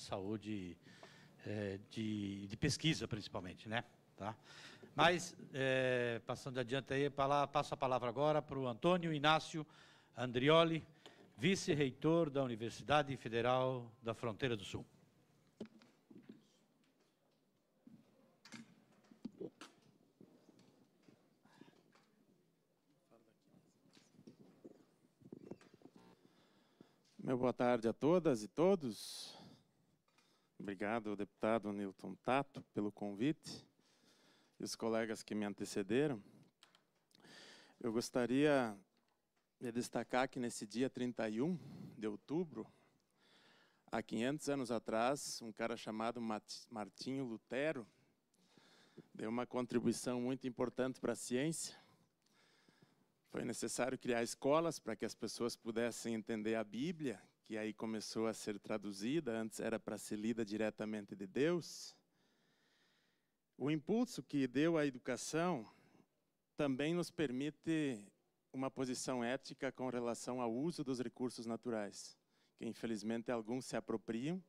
de saúde é, de, de, pesquisa, principalmente, né? Tá? Mas, é, passando adiante aí, passo a palavra agora para o Antônio Inácio Andrioli, vice-reitor da Universidade Federal da Fronteira do Sul. Meu boa tarde a todas e todos. Obrigado, deputado Newton Tato, pelo convite e os colegas que me antecederam. Eu gostaria de destacar que nesse dia 31 de outubro, há 500 anos atrás, um cara chamado Martinho Lutero deu uma contribuição muito importante para a ciência. Foi necessário criar escolas para que as pessoas pudessem entender a Bíblia, que aí começou a ser traduzida, antes era para ser lida diretamente de Deus, o impulso que deu à educação também nos permite uma posição ética com relação ao uso dos recursos naturais, que infelizmente alguns se apropriam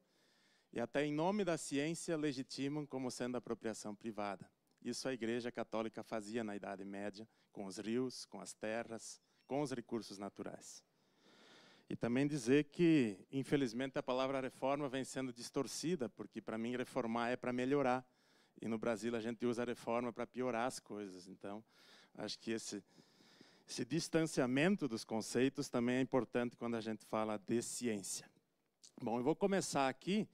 e até em nome da ciência legitimam como sendo apropriação privada. Isso a Igreja Católica fazia na Idade Média, com os rios, com as terras, com os recursos naturais. E também dizer que, infelizmente, a palavra reforma vem sendo distorcida, porque para mim reformar é para melhorar. E no Brasil a gente usa a reforma para piorar as coisas. Então, acho que esse, esse distanciamento dos conceitos também é importante quando a gente fala de ciência. Bom, eu vou começar aqui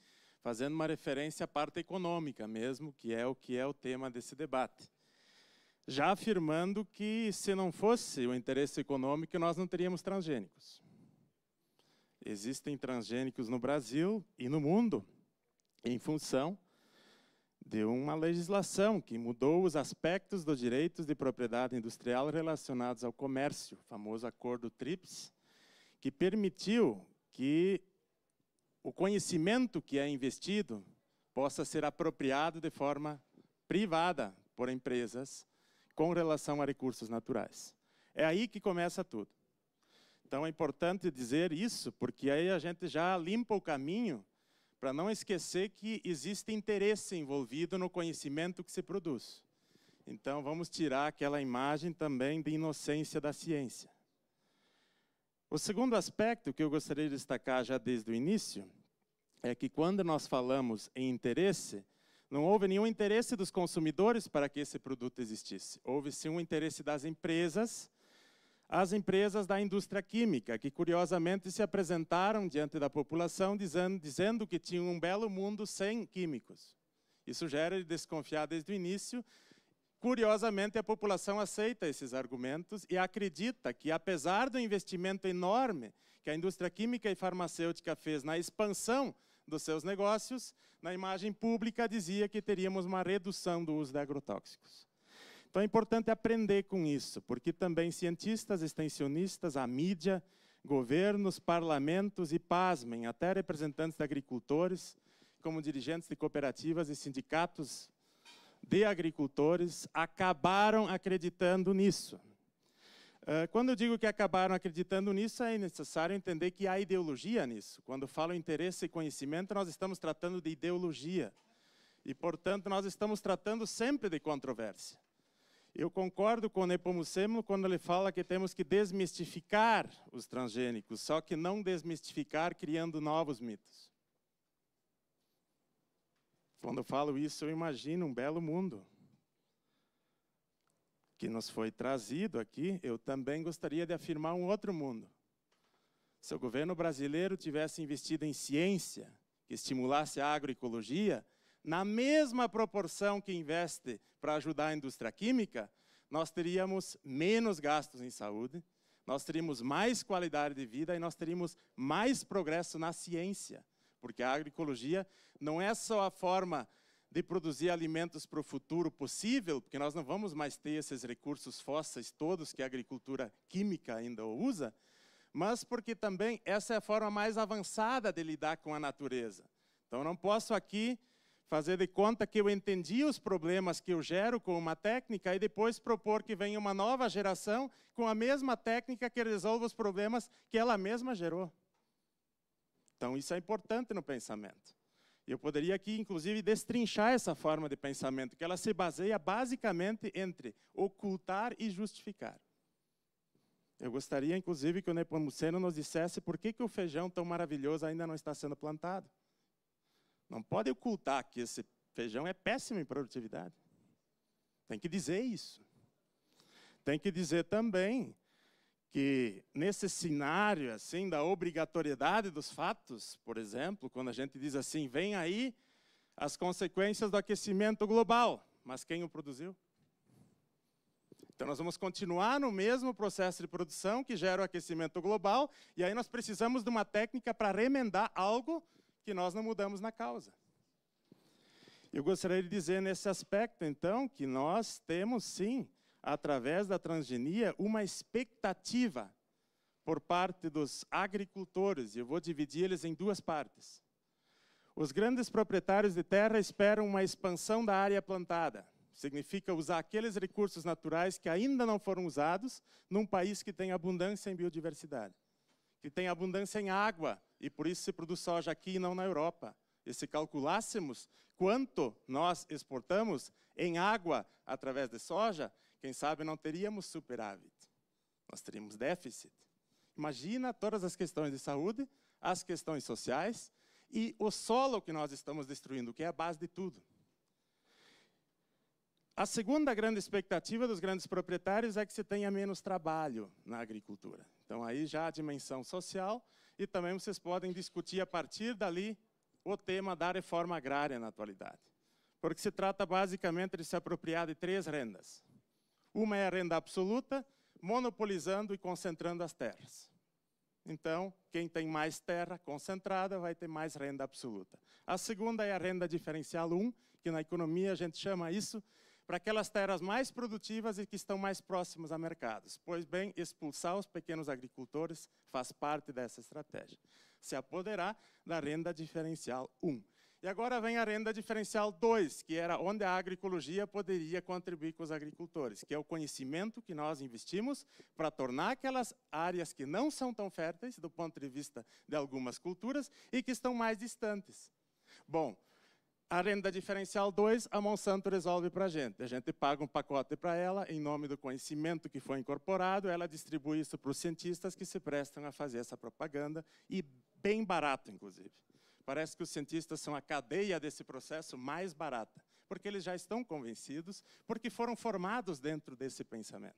fazendo uma referência à parte econômica mesmo, que é o que é o tema desse debate. Já afirmando que se não fosse o interesse econômico, nós não teríamos transgênicos. Existem transgênicos no Brasil e no mundo em função de uma legislação que mudou os aspectos dos direitos de propriedade industrial relacionados ao comércio, famoso acordo TRIPS, que permitiu que o conhecimento que é investido possa ser apropriado de forma privada por empresas com relação a recursos naturais. É aí que começa tudo. Então é importante dizer isso, porque aí a gente já limpa o caminho para não esquecer que existe interesse envolvido no conhecimento que se produz. Então vamos tirar aquela imagem também de inocência da ciência. O segundo aspecto que eu gostaria de destacar já desde o início é que quando nós falamos em interesse, não houve nenhum interesse dos consumidores para que esse produto existisse. Houve sim um interesse das empresas as empresas da indústria química, que curiosamente se apresentaram diante da população dizendo, dizendo que tinham um belo mundo sem químicos. Isso gera desconfiar desde o início. Curiosamente, a população aceita esses argumentos e acredita que, apesar do investimento enorme que a indústria química e farmacêutica fez na expansão dos seus negócios, na imagem pública dizia que teríamos uma redução do uso de agrotóxicos. Então é importante aprender com isso, porque também cientistas, extensionistas, a mídia, governos, parlamentos e, pasmem, até representantes de agricultores, como dirigentes de cooperativas e sindicatos de agricultores, acabaram acreditando nisso. Ah, quando eu digo que acabaram acreditando nisso, é necessário entender que há ideologia nisso. Quando falo interesse e conhecimento, nós estamos tratando de ideologia. E, portanto, nós estamos tratando sempre de controvérsia. Eu concordo com o Nepomuceno quando ele fala que temos que desmistificar os transgênicos, só que não desmistificar criando novos mitos. Quando eu falo isso, eu imagino um belo mundo que nos foi trazido aqui. Eu também gostaria de afirmar um outro mundo. Se o governo brasileiro tivesse investido em ciência, que estimulasse a agroecologia, na mesma proporção que investe para ajudar a indústria química, nós teríamos menos gastos em saúde, nós teríamos mais qualidade de vida e nós teríamos mais progresso na ciência. Porque a agroecologia não é só a forma de produzir alimentos para o futuro possível, porque nós não vamos mais ter esses recursos fósseis todos que a agricultura química ainda usa, mas porque também essa é a forma mais avançada de lidar com a natureza. Então, não posso aqui fazer de conta que eu entendi os problemas que eu gero com uma técnica e depois propor que venha uma nova geração com a mesma técnica que resolva os problemas que ela mesma gerou. Então, isso é importante no pensamento. Eu poderia aqui, inclusive, destrinchar essa forma de pensamento, que ela se baseia basicamente entre ocultar e justificar. Eu gostaria, inclusive, que o Nepomuceno nos dissesse por que, que o feijão tão maravilhoso ainda não está sendo plantado. Não pode ocultar que esse feijão é péssimo em produtividade. Tem que dizer isso. Tem que dizer também que nesse cenário assim da obrigatoriedade dos fatos, por exemplo, quando a gente diz assim, vem aí as consequências do aquecimento global, mas quem o produziu? Então nós vamos continuar no mesmo processo de produção que gera o aquecimento global, e aí nós precisamos de uma técnica para remendar algo que nós não mudamos na causa. Eu gostaria de dizer nesse aspecto, então, que nós temos sim, através da transgenia, uma expectativa por parte dos agricultores, e eu vou dividir eles em duas partes. Os grandes proprietários de terra esperam uma expansão da área plantada. Significa usar aqueles recursos naturais que ainda não foram usados num país que tem abundância em biodiversidade, que tem abundância em água, e por isso se produz soja aqui e não na Europa. E se calculássemos quanto nós exportamos em água através de soja, quem sabe não teríamos superávit, nós teríamos déficit. Imagina todas as questões de saúde, as questões sociais e o solo que nós estamos destruindo, que é a base de tudo. A segunda grande expectativa dos grandes proprietários é que se tenha menos trabalho na agricultura. Então, aí já a dimensão social e também vocês podem discutir a partir dali o tema da reforma agrária na atualidade. Porque se trata basicamente de se apropriar de três rendas. Uma é a renda absoluta, monopolizando e concentrando as terras. Então, quem tem mais terra concentrada vai ter mais renda absoluta. A segunda é a renda diferencial 1, que na economia a gente chama isso para aquelas terras mais produtivas e que estão mais próximas a mercados. Pois bem, expulsar os pequenos agricultores faz parte dessa estratégia. Se apoderar da renda diferencial 1. E agora vem a renda diferencial 2, que era onde a agroecologia poderia contribuir com os agricultores, que é o conhecimento que nós investimos para tornar aquelas áreas que não são tão férteis, do ponto de vista de algumas culturas, e que estão mais distantes. Bom, a renda diferencial 2, a Monsanto resolve para a gente. A gente paga um pacote para ela, em nome do conhecimento que foi incorporado, ela distribui isso para os cientistas que se prestam a fazer essa propaganda, e bem barato, inclusive. Parece que os cientistas são a cadeia desse processo mais barata, porque eles já estão convencidos, porque foram formados dentro desse pensamento.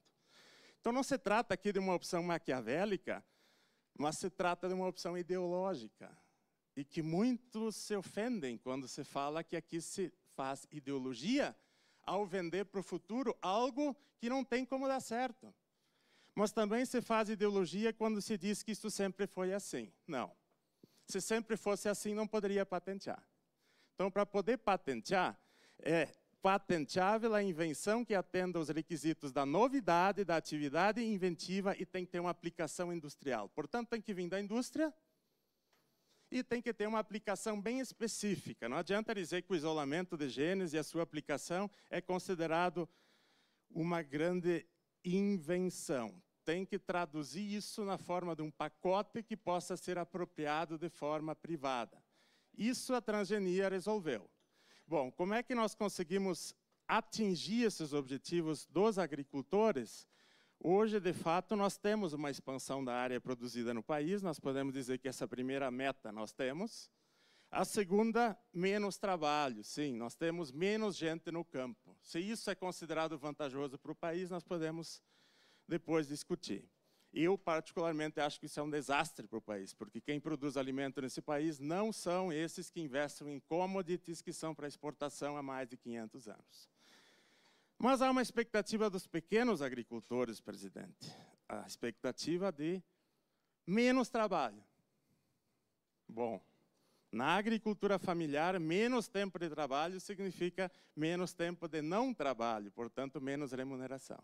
Então não se trata aqui de uma opção maquiavélica, mas se trata de uma opção ideológica e que muitos se ofendem quando se fala que aqui se faz ideologia ao vender para o futuro algo que não tem como dar certo. Mas também se faz ideologia quando se diz que isso sempre foi assim. Não. Se sempre fosse assim, não poderia patentear. Então, para poder patentear, é patenteável a invenção que atenda aos requisitos da novidade, da atividade inventiva e tem que ter uma aplicação industrial. Portanto, tem que vir da indústria e tem que ter uma aplicação bem específica. Não adianta dizer que o isolamento de genes e a sua aplicação é considerado uma grande invenção. Tem que traduzir isso na forma de um pacote que possa ser apropriado de forma privada. Isso a transgenia resolveu. Bom, como é que nós conseguimos atingir esses objetivos dos agricultores? Hoje, de fato, nós temos uma expansão da área produzida no país, nós podemos dizer que essa primeira meta nós temos. A segunda, menos trabalho, sim, nós temos menos gente no campo. Se isso é considerado vantajoso para o país, nós podemos depois discutir. Eu, particularmente, acho que isso é um desastre para o país, porque quem produz alimento nesse país não são esses que investem em commodities que são para exportação há mais de 500 anos. Mas há uma expectativa dos pequenos agricultores, presidente. A expectativa de menos trabalho. Bom, na agricultura familiar, menos tempo de trabalho significa menos tempo de não trabalho, portanto, menos remuneração.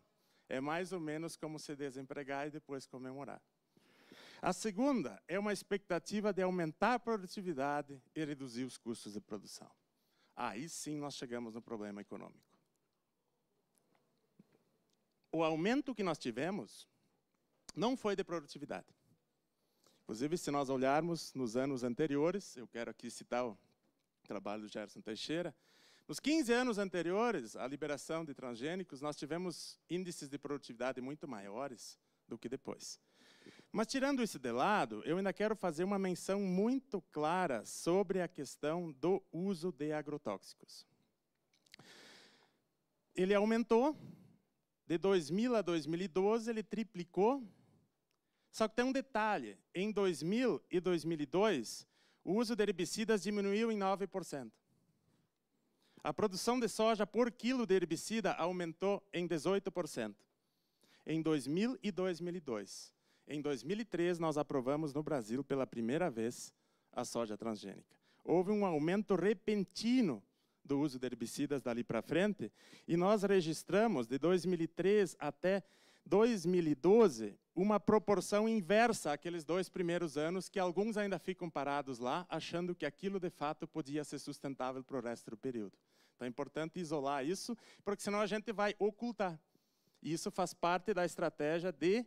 É mais ou menos como se desempregar e depois comemorar. A segunda é uma expectativa de aumentar a produtividade e reduzir os custos de produção. Aí sim nós chegamos no problema econômico o aumento que nós tivemos não foi de produtividade. Inclusive, se nós olharmos nos anos anteriores, eu quero aqui citar o trabalho do Gerson Teixeira, nos 15 anos anteriores à liberação de transgênicos, nós tivemos índices de produtividade muito maiores do que depois. Mas tirando isso de lado, eu ainda quero fazer uma menção muito clara sobre a questão do uso de agrotóxicos. Ele aumentou, de 2000 a 2012, ele triplicou. Só que tem um detalhe: em 2000 e 2002, o uso de herbicidas diminuiu em 9%. A produção de soja por quilo de herbicida aumentou em 18%. Em 2000 e 2002. Em 2003, nós aprovamos no Brasil pela primeira vez a soja transgênica. Houve um aumento repentino do uso de herbicidas dali para frente, e nós registramos de 2003 até 2012 uma proporção inversa àqueles dois primeiros anos, que alguns ainda ficam parados lá, achando que aquilo de fato podia ser sustentável para o resto do período. Então é importante isolar isso, porque senão a gente vai ocultar. E isso faz parte da estratégia de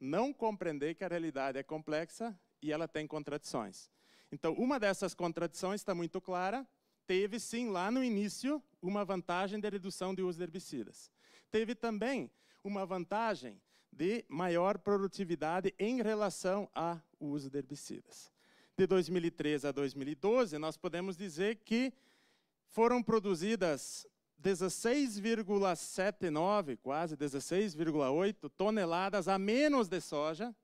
não compreender que a realidade é complexa e ela tem contradições. Então, uma dessas contradições está muito clara, teve sim, lá no início, uma vantagem de redução de uso de herbicidas. Teve também uma vantagem de maior produtividade em relação ao uso de herbicidas. De 2003 a 2012, nós podemos dizer que foram produzidas 16,79, quase 16,8 toneladas a menos de soja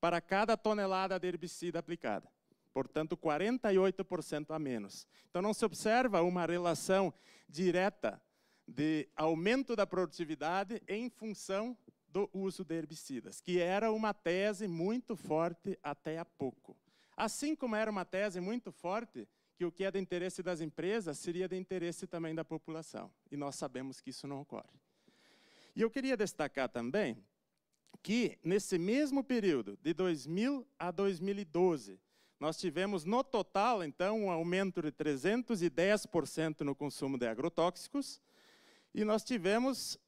para cada tonelada de herbicida aplicada portanto, 48% a menos. Então, não se observa uma relação direta de aumento da produtividade em função do uso de herbicidas, que era uma tese muito forte até há pouco. Assim como era uma tese muito forte que o que é de interesse das empresas seria de interesse também da população. E nós sabemos que isso não ocorre. E eu queria destacar também que, nesse mesmo período, de 2000 a 2012, nós tivemos no total, então, um aumento de 310% no consumo de agrotóxicos e nós tivemos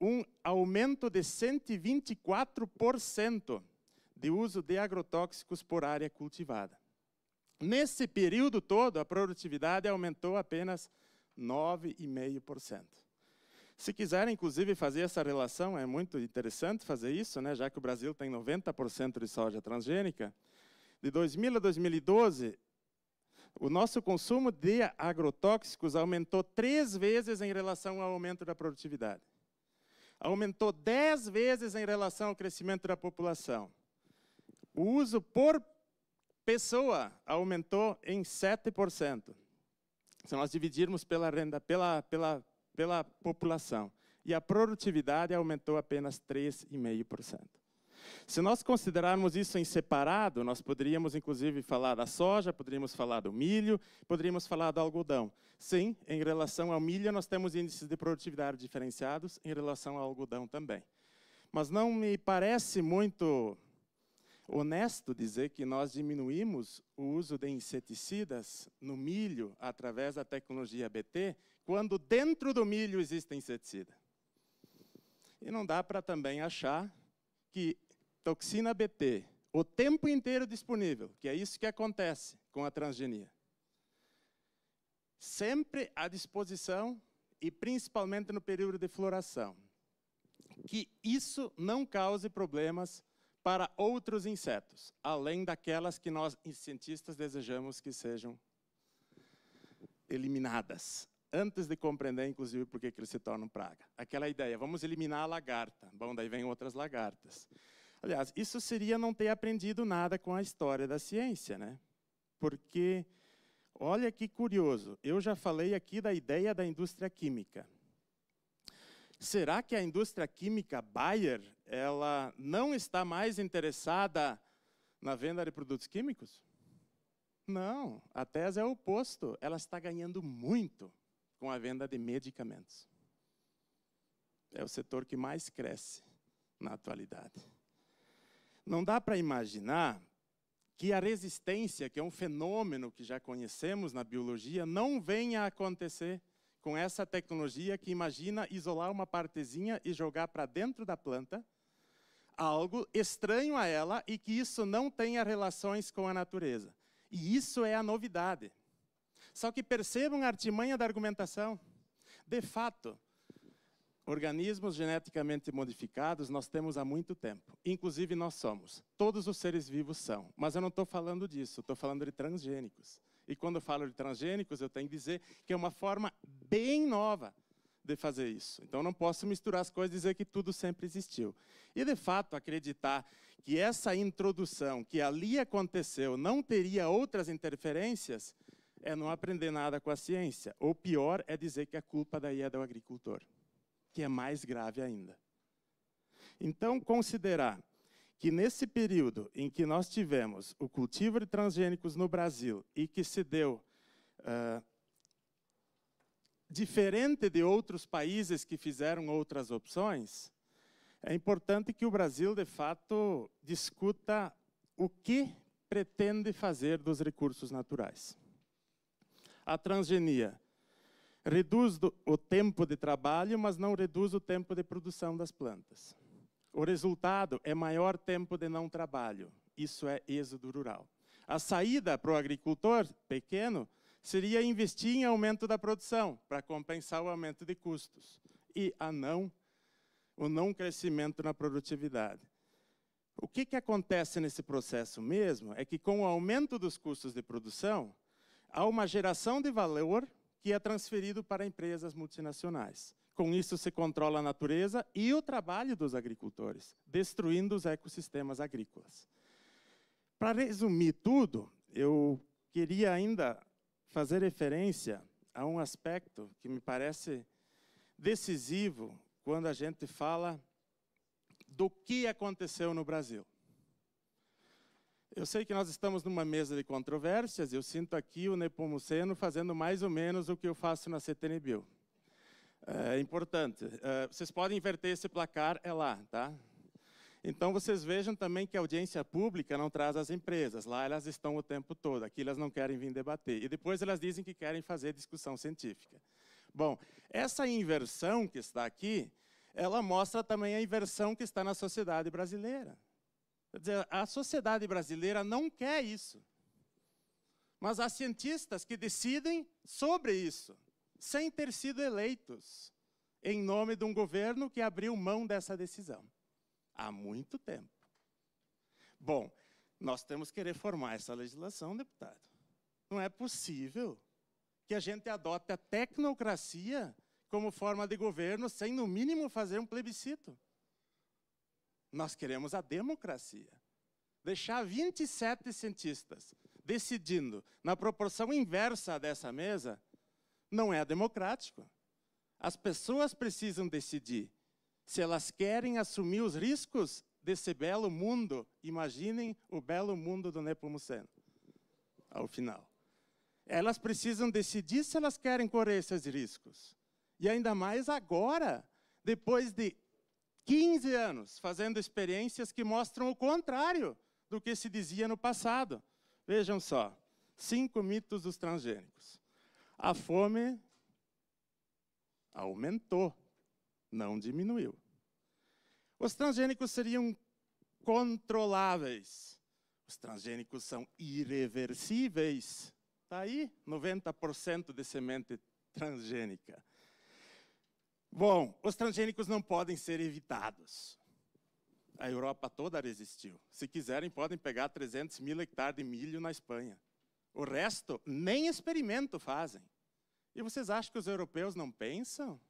um aumento de 124% de uso de agrotóxicos por área cultivada. Nesse período todo, a produtividade aumentou apenas 9,5%. Se quiser, inclusive, fazer essa relação, é muito interessante fazer isso, né? já que o Brasil tem 90% de soja transgênica, de 2000 a 2012, o nosso consumo de agrotóxicos aumentou três vezes em relação ao aumento da produtividade. Aumentou dez vezes em relação ao crescimento da população. O uso por pessoa aumentou em 7%. Se nós dividirmos pela renda, pela, pela, pela população. E a produtividade aumentou apenas 3,5%. Se nós considerarmos isso em separado, nós poderíamos inclusive falar da soja, poderíamos falar do milho, poderíamos falar do algodão. Sim, em relação ao milho nós temos índices de produtividade diferenciados, em relação ao algodão também. Mas não me parece muito honesto dizer que nós diminuímos o uso de inseticidas no milho através da tecnologia BT, quando dentro do milho existe inseticida. E não dá para também achar que toxina BT o tempo inteiro disponível, que é isso que acontece com a transgenia. Sempre à disposição e principalmente no período de floração. Que isso não cause problemas para outros insetos, além daquelas que nós cientistas desejamos que sejam eliminadas, antes de compreender, inclusive, por que eles se tornam praga. Aquela ideia, vamos eliminar a lagarta. Bom, daí vem outras lagartas. Aliás, isso seria não ter aprendido nada com a história da ciência, né? Porque, olha que curioso, eu já falei aqui da ideia da indústria química. Será que a indústria química Bayer, ela não está mais interessada na venda de produtos químicos? Não, a tese é o oposto. Ela está ganhando muito com a venda de medicamentos. É o setor que mais cresce na atualidade. Não dá para imaginar que a resistência, que é um fenômeno que já conhecemos na biologia, não venha a acontecer com essa tecnologia que imagina isolar uma partezinha e jogar para dentro da planta algo estranho a ela e que isso não tenha relações com a natureza. E isso é a novidade. Só que percebam a artimanha da argumentação. De fato, organismos geneticamente modificados nós temos há muito tempo. Inclusive nós somos. Todos os seres vivos são. Mas eu não estou falando disso, estou falando de transgênicos. E quando eu falo de transgênicos, eu tenho que dizer que é uma forma bem nova de fazer isso. Então não posso misturar as coisas e dizer que tudo sempre existiu. E de fato acreditar que essa introdução que ali aconteceu não teria outras interferências é não aprender nada com a ciência. Ou pior é dizer que a culpa daí é do agricultor que é mais grave ainda. Então, considerar que nesse período em que nós tivemos o cultivo de transgênicos no Brasil e que se deu uh, diferente de outros países que fizeram outras opções, é importante que o Brasil, de fato, discuta o que pretende fazer dos recursos naturais. A transgenia reduz o tempo de trabalho, mas não reduz o tempo de produção das plantas. O resultado é maior tempo de não trabalho. Isso é êxodo rural. A saída para o agricultor pequeno seria investir em aumento da produção para compensar o aumento de custos e a não o não crescimento na produtividade. O que, que acontece nesse processo mesmo é que com o aumento dos custos de produção há uma geração de valor que é transferido para empresas multinacionais. Com isso, se controla a natureza e o trabalho dos agricultores, destruindo os ecossistemas agrícolas. Para resumir tudo, eu queria ainda fazer referência a um aspecto que me parece decisivo quando a gente fala do que aconteceu no Brasil. Eu sei que nós estamos numa mesa de controvérsias, eu sinto aqui o Nepomuceno fazendo mais ou menos o que eu faço na CTNBio. É importante. É, vocês podem inverter esse placar, é lá, tá? Então, vocês vejam também que a audiência pública não traz as empresas. Lá elas estão o tempo todo, aqui elas não querem vir debater. E depois elas dizem que querem fazer discussão científica. Bom, essa inversão que está aqui, ela mostra também a inversão que está na sociedade brasileira. A sociedade brasileira não quer isso. Mas há cientistas que decidem sobre isso, sem ter sido eleitos, em nome de um governo que abriu mão dessa decisão. Há muito tempo. Bom, nós temos que reformar essa legislação, deputado. Não é possível que a gente adote a tecnocracia como forma de governo sem, no mínimo, fazer um plebiscito. Nós queremos a democracia. Deixar 27 cientistas decidindo na proporção inversa dessa mesa não é democrático. As pessoas precisam decidir se elas querem assumir os riscos desse belo mundo, imaginem o belo mundo do Nepomuceno, ao final. Elas precisam decidir se elas querem correr esses riscos. E ainda mais agora, depois de 15 anos fazendo experiências que mostram o contrário do que se dizia no passado. Vejam só: cinco mitos dos transgênicos. A fome aumentou, não diminuiu. Os transgênicos seriam controláveis. Os transgênicos são irreversíveis. Está aí 90% de semente transgênica. Bom, os transgênicos não podem ser evitados. A Europa toda resistiu. Se quiserem, podem pegar 300 mil hectares de milho na Espanha. O resto, nem experimento fazem. E vocês acham que os europeus não pensam?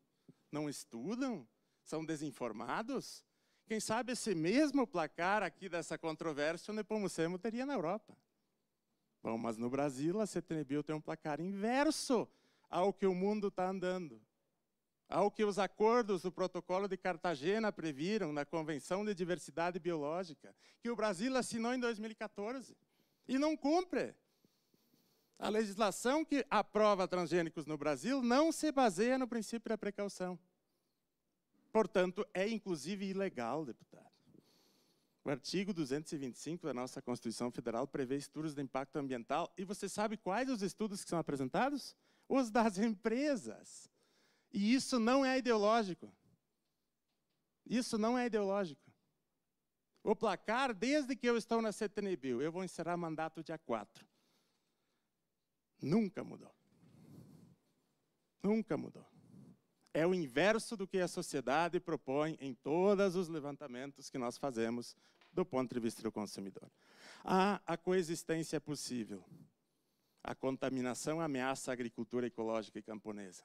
Não estudam? São desinformados? Quem sabe esse mesmo placar aqui dessa controvérsia o Nepomuceno teria na Europa. Bom, mas no Brasil a CTNBio tem um placar inverso ao que o mundo está andando ao que os acordos do Protocolo de Cartagena previram na Convenção de Diversidade Biológica, que o Brasil assinou em 2014 e não cumpre. A legislação que aprova transgênicos no Brasil não se baseia no princípio da precaução. Portanto, é inclusive ilegal, deputado. O artigo 225 da nossa Constituição Federal prevê estudos de impacto ambiental. E você sabe quais os estudos que são apresentados? Os das empresas. E isso não é ideológico. Isso não é ideológico. O placar, desde que eu estou na CTNBio, eu vou encerrar mandato dia 4. Nunca mudou. Nunca mudou. É o inverso do que a sociedade propõe em todos os levantamentos que nós fazemos do ponto de vista do consumidor. Ah, a coexistência é possível. A contaminação ameaça a agricultura ecológica e camponesa.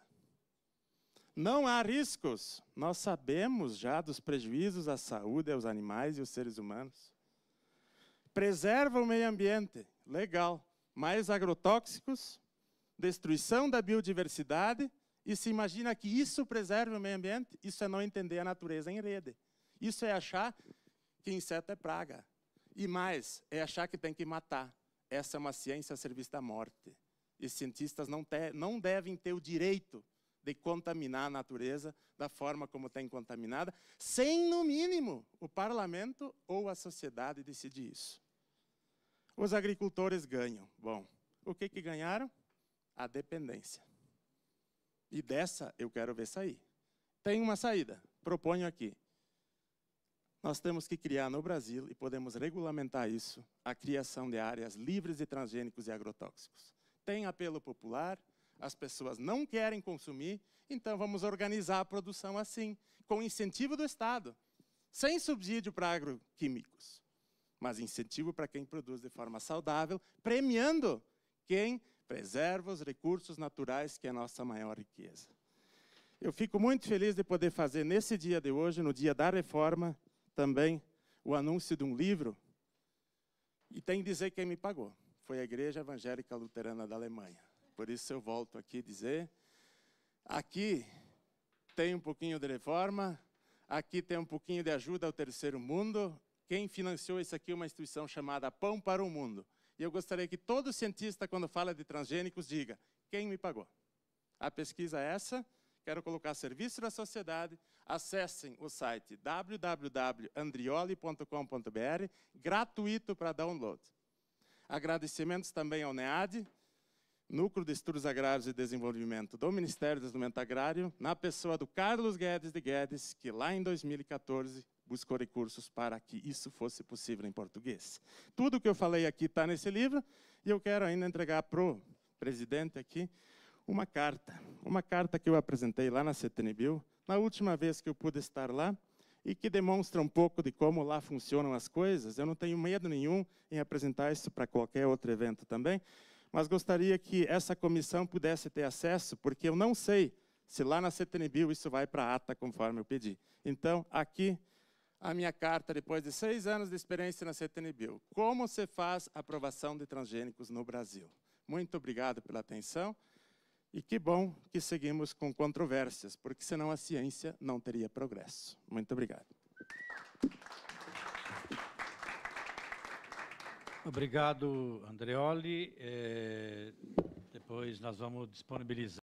Não há riscos. Nós sabemos já dos prejuízos à saúde, aos animais e aos seres humanos. Preserva o meio ambiente. Legal. Mais agrotóxicos, destruição da biodiversidade. E se imagina que isso preserva o meio ambiente? Isso é não entender a natureza em rede. Isso é achar que inseto é praga. E mais, é achar que tem que matar. Essa é uma ciência a serviço da morte. E cientistas não, te, não devem ter o direito de contaminar a natureza da forma como está contaminada, sem, no mínimo, o parlamento ou a sociedade decidir isso. Os agricultores ganham. Bom, o que, que ganharam? A dependência. E dessa eu quero ver sair. Tem uma saída, proponho aqui. Nós temos que criar no Brasil, e podemos regulamentar isso, a criação de áreas livres de transgênicos e agrotóxicos. Tem apelo popular, as pessoas não querem consumir, então vamos organizar a produção assim, com incentivo do Estado, sem subsídio para agroquímicos, mas incentivo para quem produz de forma saudável, premiando quem preserva os recursos naturais, que é a nossa maior riqueza. Eu fico muito feliz de poder fazer nesse dia de hoje, no dia da reforma, também o anúncio de um livro. E tem que dizer quem me pagou. Foi a Igreja Evangélica Luterana da Alemanha. Por isso eu volto aqui dizer, aqui tem um pouquinho de reforma, aqui tem um pouquinho de ajuda ao terceiro mundo. Quem financiou isso aqui é uma instituição chamada Pão para o Mundo. E eu gostaria que todo cientista, quando fala de transgênicos, diga, quem me pagou? A pesquisa é essa, quero colocar serviço da sociedade, acessem o site www.andrioli.com.br, gratuito para download. Agradecimentos também ao NEAD, Núcleo de Estudos Agrários e Desenvolvimento do Ministério do Desenvolvimento Agrário, na pessoa do Carlos Guedes de Guedes, que lá em 2014 buscou recursos para que isso fosse possível em português. Tudo o que eu falei aqui está nesse livro, e eu quero ainda entregar para o presidente aqui uma carta, uma carta que eu apresentei lá na CTNBio, na última vez que eu pude estar lá, e que demonstra um pouco de como lá funcionam as coisas. Eu não tenho medo nenhum em apresentar isso para qualquer outro evento também, mas gostaria que essa comissão pudesse ter acesso, porque eu não sei se lá na CTNBio isso vai para a ata conforme eu pedi. Então, aqui a minha carta depois de seis anos de experiência na CTNBio. Como se faz a aprovação de transgênicos no Brasil? Muito obrigado pela atenção. E que bom que seguimos com controvérsias, porque senão a ciência não teria progresso. Muito obrigado. Obrigado, Andreoli. É, depois nós vamos disponibilizar